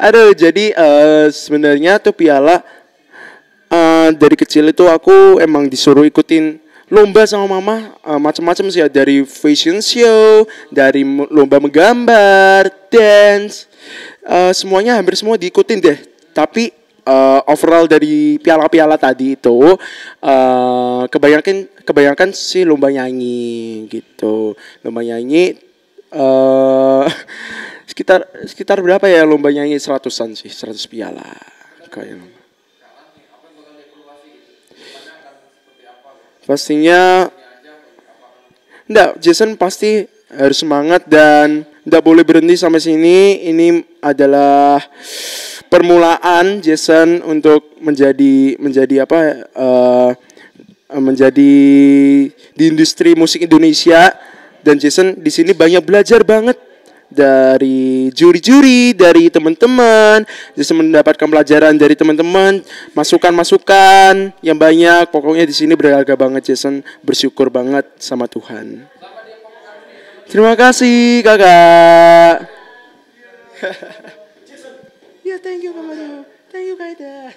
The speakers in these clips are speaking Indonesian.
Aduh, jadi uh, sebenarnya tuh piala uh, dari kecil itu aku emang disuruh ikutin lomba sama mama uh, macam-macam sih ya dari fashion show, dari lomba menggambar, dance, uh, semuanya hampir semua diikutin deh. Tapi uh, overall dari piala-piala tadi itu uh, kebanyakan kebanyakan si lomba nyanyi gitu, lomba nyanyi. Uh, sekitar sekitar berapa ya lomba nyanyi seratusan sih seratus piala kayak lomba. Gitu. pastinya enggak Jason pasti harus semangat dan ndak boleh berhenti sampai sini. Ini adalah permulaan Jason untuk menjadi menjadi apa uh, menjadi di industri musik Indonesia dan Jason di sini banyak belajar banget dari juri-juri, dari teman-teman, bisa mendapatkan pelajaran dari teman-teman, masukan-masukan yang banyak. Pokoknya di sini berharga banget Jason, bersyukur banget sama Tuhan. Terima kasih kakak. ya thank you kamu, thank you kaida.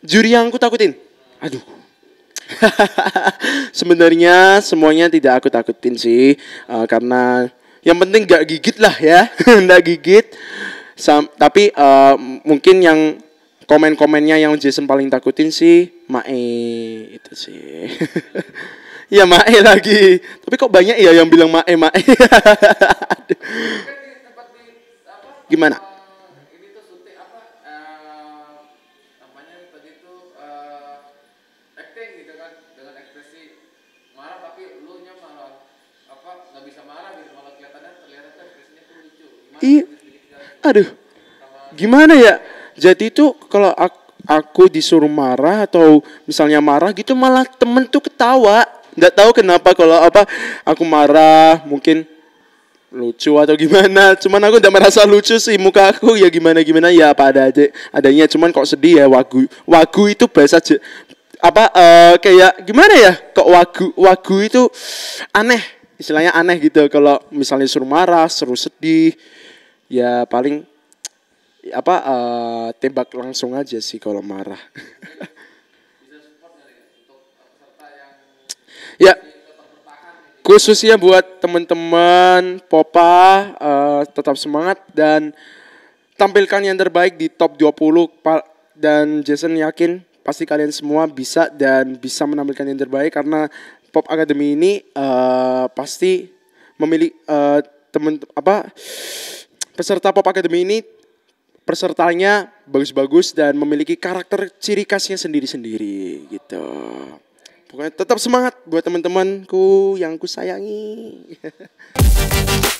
Juri yang aku takutin. Aduh. Sebenarnya semuanya tidak aku takutin sih uh, karena yang penting gak gigit lah ya, gak gigit. Sam, tapi uh, mungkin yang komen-komennya yang Jason paling takutin sih Mae itu sih. Iya Mae lagi. Tapi kok banyak ya yang bilang Mae Mae. Gimana? I, bisa marah gitu malah kelihatannya terlihat Krisnya iya. gitu, aduh gimana ya jadi itu kalau aku, aku disuruh marah atau misalnya marah gitu malah temen tuh ketawa nggak tahu kenapa kalau apa aku marah mungkin lucu atau gimana cuman aku tidak merasa lucu sih muka aku ya gimana gimana ya apa ada aja adanya cuman kok sedih ya wagu wagu itu bahasa apa uh, kayak gimana ya kok wagu wagu itu aneh istilahnya aneh gitu kalau misalnya suruh marah, seru sedih, ya paling apa uh, tembak langsung aja sih kalau marah. ya khususnya buat teman-teman popa uh, tetap semangat dan tampilkan yang terbaik di top 20 dan Jason yakin pasti kalian semua bisa dan bisa menampilkan yang terbaik karena Pop Academy ini uh, pasti memilih eh, uh, temen apa peserta Pop Academy ini pesertanya bagus-bagus dan memiliki karakter ciri khasnya sendiri-sendiri gitu. Pokoknya tetap semangat buat teman-temanku yang ku sayangi.